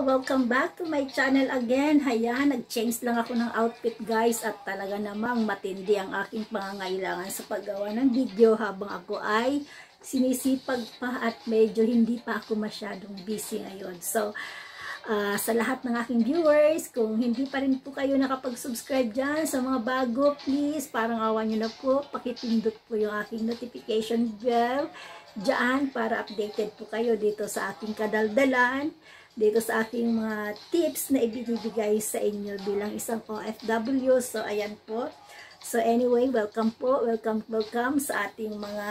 Welcome back to my channel again. Hayan, nag-change lang ako ng outfit guys at talaga namang matindi ang aking pangangailangan sa paggawa ng video habang ako ay sinisipag pa at medyo hindi pa ako masyadong busy ngayon. So, uh, sa lahat ng aking viewers, kung hindi pa rin po kayo nakapag-subscribe dyan sa mga bago, please, parang awa nyo na po, pakitindot po yung aking notification bell dyan para updated po kayo dito sa aking kadaldalan dito sa aking mga tips na ibibigay sa inyo bilang isang OFW. So, ayan po. So, anyway, welcome po. Welcome, welcome sa ating mga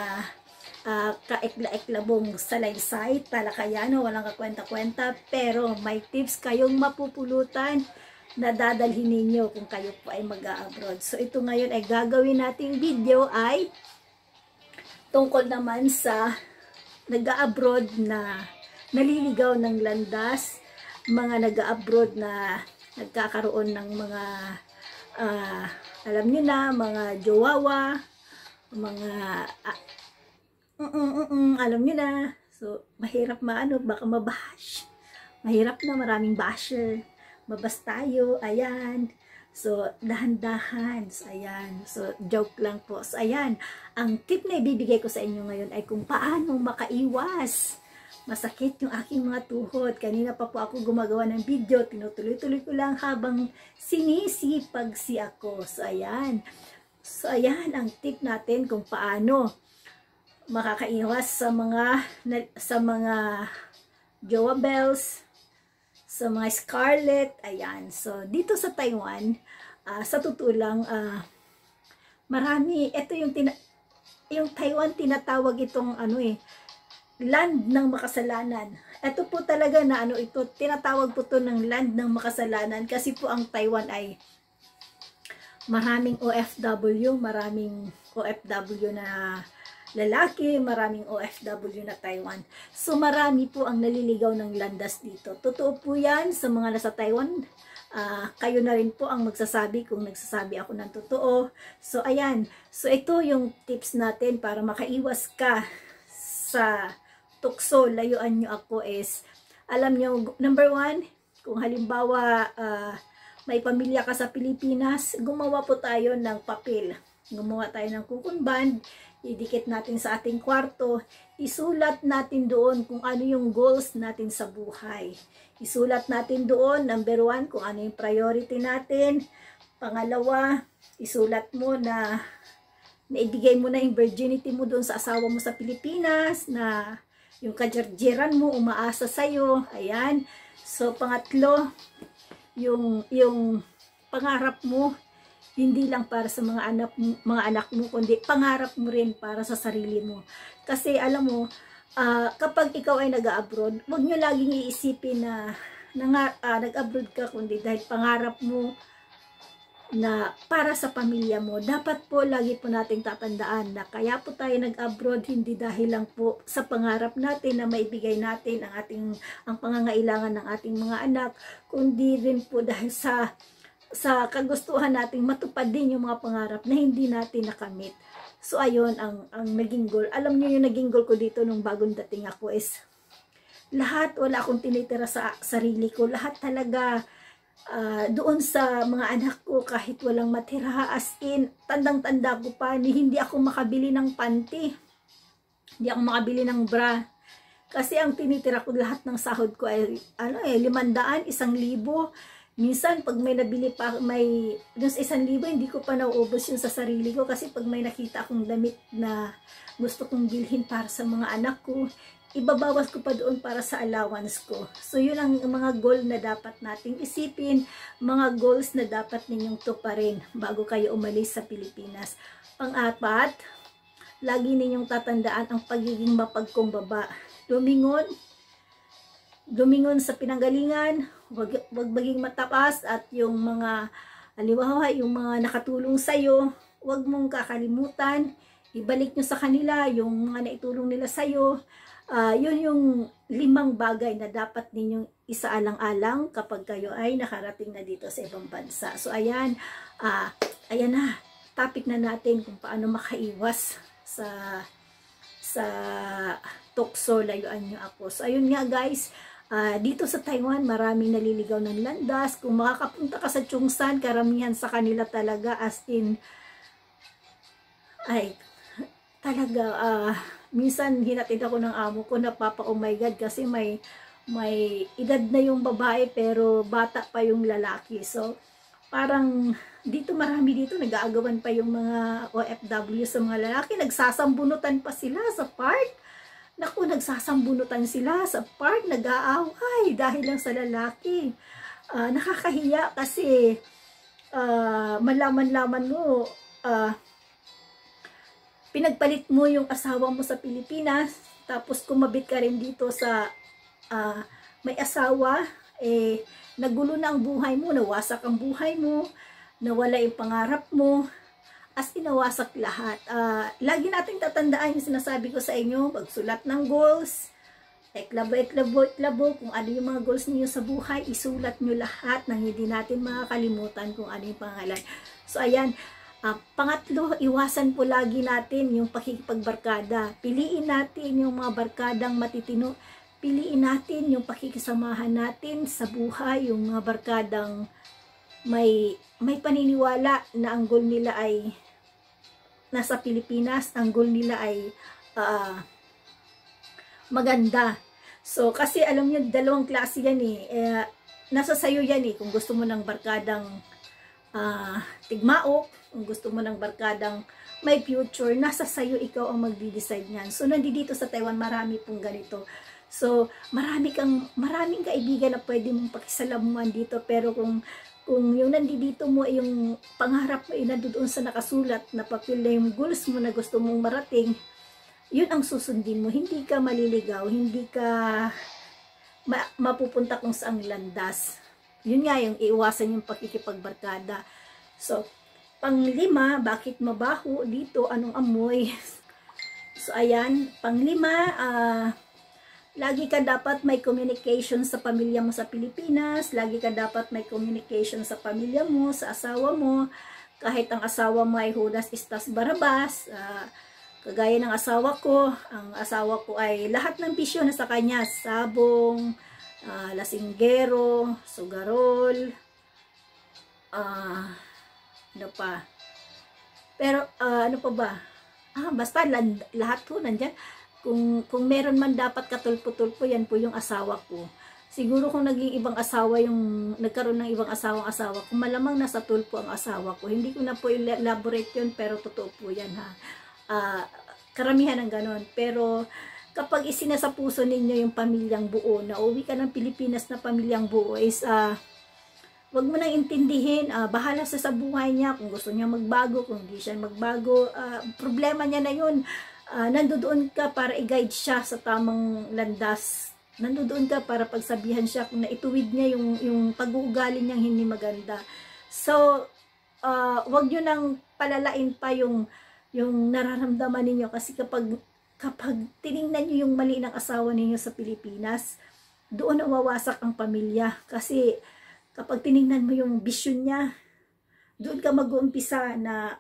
uh, ah, kaikla-iklabong site. talakayan, walang kakwenta-kwenta, pero may tips kayong mapupulutan na dadalhin ninyo kung kayo po ay mag-abroad. So, ito ngayon ay gagawin nating video ay tungkol naman sa nag-abroad na naliligaw ng landas, mga nag-abroad na nagkakaroon ng mga uh, alam niyo na, mga jowawa, mga uh, mm -mm, mm alam niyo na. So, mahirap maano, baka mabash. Mahirap na, maraming basher. Mabas tayo, ayan. So, dahan-dahan. So, ayan. So, joke lang po. So, ayan. Ang tip na ibibigay ko sa inyo ngayon ay kung paano makaiwas Masakit yung aking mga tuhod. Kanina pa po ako gumagawa ng video. Tinutuloy-tuloy ko lang habang sinisipagsi ako. So, ayan. So, ayan ang tip natin kung paano makakaiwas sa mga sa mga jowa bells, sa mga scarlet. Ayan. So, dito sa Taiwan, uh, sa totoo lang, uh, marami, ito yung, tina, yung Taiwan tinatawag itong ano eh, land ng makasalanan. Ito po talaga na ano ito, tinatawag po to ng land ng makasalanan kasi po ang Taiwan ay maraming OFW, maraming OFW na lalaki, maraming OFW na Taiwan. So marami po ang naliligaw ng landas dito. Totoo po yan sa mga nasa Taiwan. Uh, kayo na rin po ang magsasabi kung nagsasabi ako ng totoo. So ayan, so ito yung tips natin para makaiwas ka sa tukso, layuan nyo ako is, alam nyo, number one, kung halimbawa uh, may pamilya ka sa Pilipinas, gumawa po tayo ng papel. Gumawa tayo ng coupon band, idikit natin sa ating kwarto, isulat natin doon kung ano yung goals natin sa buhay. Isulat natin doon, number one, kung ano yung priority natin. Pangalawa, isulat mo na naibigay mo na yung virginity mo doon sa asawa mo sa Pilipinas, na yung kajarjiran mo umaasa sa iyo Ayan. So, pangatlo, yung, yung pangarap mo, hindi lang para sa mga anak, mga anak mo, kundi pangarap mo rin para sa sarili mo. Kasi alam mo, uh, kapag ikaw ay nag-abroad, wag niyo laging iisipin na, na uh, nag-abroad ka, kundi dahil pangarap mo, na para sa pamilya mo. Dapat po lagi po nating tatandaan na kaya po tayo nag-abroad hindi dahil lang po sa pangarap natin na maibigay natin ang ating ang pangangailangan ng ating mga anak, kundi rin po dahil sa sa kagustuhan nating matupad din yung mga pangarap na hindi natin nakamit. So ayon ang ang naging goal. Alam niyo yung naging goal ko dito nung bagong dating ako is lahat wala akong tinitira sa sarili ko. Lahat talaga uh, doon sa mga anak ko kahit walang matira as in tandang-tanda ko pa ni hindi ako makabili ng panty hindi ako makabili ng bra kasi ang tinitira ko lahat ng sahod ko ay ano eh limandaan, isang libo minsan pag may nabili pa may dun sa isang libo hindi ko pa nauubos yung sa sarili ko kasi pag may nakita akong damit na gusto kong bilhin para sa mga anak ko ibabawas ko pa doon para sa allowance ko. So, yun ang mga goal na dapat nating isipin, mga goals na dapat ninyong tuparin bago kayo umalis sa Pilipinas. Pang-apat, lagi ninyong tatandaan ang pagiging mapagkumbaba. Lumingon, lumingon sa pinanggalingan, wag, wag maging matapas at yung mga aliwawa, yung mga nakatulong sa'yo, wag mong kakalimutan, ibalik nyo sa kanila yung mga naitulong nila sa'yo, Uh, yun yung limang bagay na dapat ninyong isaalang-alang kapag kayo ay nakarating na dito sa ibang bansa. So ayan, uh, ayan na, topic na natin kung paano makaiwas sa sa tukso, layuan nyo ako. So ayun nga guys, Uh, dito sa Taiwan, maraming naliligaw ng landas. Kung makakapunta ka sa Chungsan, karamihan sa kanila talaga as in ay talaga ah uh, minsan hinatid ako ng amo ko na papa oh my god kasi may may edad na yung babae pero bata pa yung lalaki so parang dito marami dito nag-aagawan pa yung mga OFW sa mga lalaki nagsasambunutan pa sila sa park naku nagsasambunutan sila sa park nag-aaway dahil lang sa lalaki uh, nakakahiya kasi uh, malaman-laman mo uh, pinagpalit mo yung asawa mo sa Pilipinas, tapos kumabit ka rin dito sa uh, may asawa, eh, nagulo na ang buhay mo, nawasak ang buhay mo, nawala yung pangarap mo, as inawasak lahat. Uh, lagi nating tatandaan yung sinasabi ko sa inyo, magsulat ng goals, iklabo, iklabo, iklabo, kung ano yung mga goals niyo sa buhay, isulat nyo lahat nang hindi natin makakalimutan kung ano yung pangalan. So, ayan, Uh, pangatlo, iwasan po lagi natin yung pakikipagbarkada. Piliin natin yung mga barkadang matitino. Piliin natin yung pakikisamahan natin sa buhay, yung mga barkadang may, may paniniwala na ang goal nila ay nasa Pilipinas, ang goal nila ay uh, maganda. So, kasi alam niyo, dalawang klase yan eh. eh nasa sayo yan eh, kung gusto mo ng barkadang uh, ah, tigmaok, kung gusto mo ng barkadang may future, nasa sayo ikaw ang magde decide niyan. So, nandito sa Taiwan, marami pong ganito. So, marami kang, maraming kaibigan na pwede mong pakisalamuan dito, pero kung kung yung nandito mo ay yung pangarap mo ay nandoon sa nakasulat na papel na yung goals mo na gusto mong marating, yun ang susundin mo. Hindi ka maliligaw, hindi ka ma mapupunta kung saan landas. Yun nga yung iiwasan yung pakikipagbarkada. So, panglima, bakit mabaho dito? Anong amoy? So, ayan. Panglima, uh, lagi ka dapat may communication sa pamilya mo sa Pilipinas. Lagi ka dapat may communication sa pamilya mo, sa asawa mo. Kahit ang asawa mo ay Judas Istas Barabas. Uh, kagaya ng asawa ko, ang asawa ko ay lahat ng bisyo na sa kanya. Sabong, uh, lasinggero, sugarol, uh, ano pa, pero uh, ano pa ba, ah, basta land, lahat po nandyan, kung, kung meron man dapat katulpo-tulpo, yan po yung asawa ko. Siguro kung naging ibang asawa yung, nagkaroon ng ibang asawang asawa, kung malamang nasa tulpo ang asawa ko, hindi ko na po elaborate yun, pero totoo po yan ha. Uh, karamihan ng ganon. Pero, kapag isinasa puso ninyo yung pamilyang buo, na uwi ka ng Pilipinas na pamilyang buo is, uh, wag mo nang intindihin, uh, bahala sa sa buhay niya, kung gusto niya magbago, kung hindi siya magbago, uh, problema niya na yun. Uh, nandoon ka para i-guide siya sa tamang landas. Nandoon ka para pagsabihan siya kung naituwid niya yung, yung pag-uugali niyang hindi maganda. So, uh, wag niyo nang palalain pa yung yung nararamdaman ninyo kasi kapag kapag tiningnan nyo yung mali ng asawa ninyo sa Pilipinas, doon nawawasak ang pamilya. Kasi kapag tiningnan mo yung vision niya, doon ka mag-uumpisa na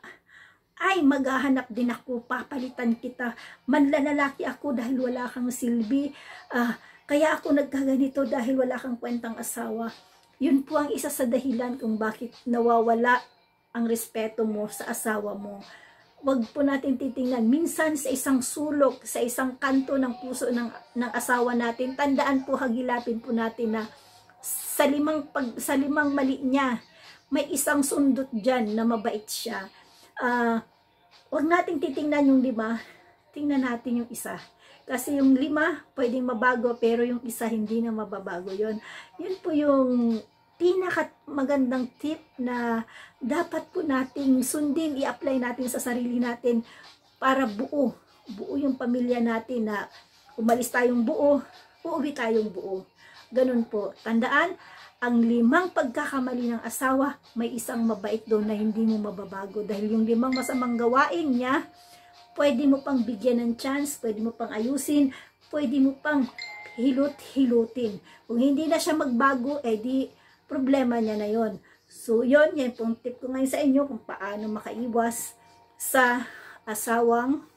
ay maghahanap din ako, papalitan kita, Manlalaki ako dahil wala kang silbi, uh, kaya ako nagkaganito dahil wala kang kwentang asawa. Yun po ang isa sa dahilan kung bakit nawawala ang respeto mo sa asawa mo wag po natin titingnan. Minsan sa isang sulok, sa isang kanto ng puso ng, ng asawa natin, tandaan po, hagilapin po natin na sa limang, pag, sa limang mali niya, may isang sundot dyan na mabait siya. Uh, ah, wag nating titingnan yung lima, tingnan natin yung isa. Kasi yung lima, pwedeng mabago, pero yung isa hindi na mababago yon Yun po yung pinaka magandang tip na dapat po nating sundin, i-apply natin sa sarili natin para buo, buo yung pamilya natin na umalis tayong buo, uuwi tayong buo. Ganun po. Tandaan, ang limang pagkakamali ng asawa, may isang mabait doon na hindi mo mababago. Dahil yung limang masamang gawain niya, pwede mo pang bigyan ng chance, pwede mo pang ayusin, pwede mo pang hilot hilotin Kung hindi na siya magbago, eh problema niya na yon. So, yon, yan pong tip ko ngayon sa inyo kung paano makaiwas sa asawang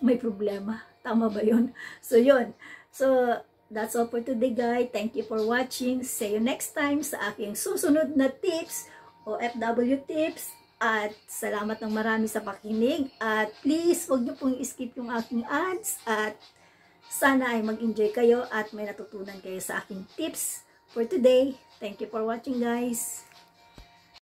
may problema. Tama ba yon? So, yon. So, that's all for today, guys. Thank you for watching. See you next time sa aking susunod na tips o FW tips. At salamat ng marami sa pakinig. At please, huwag niyo pong skip yung aking ads. At sana ay mag-enjoy kayo at may natutunan kayo sa aking tips for today. Thank you for watching guys.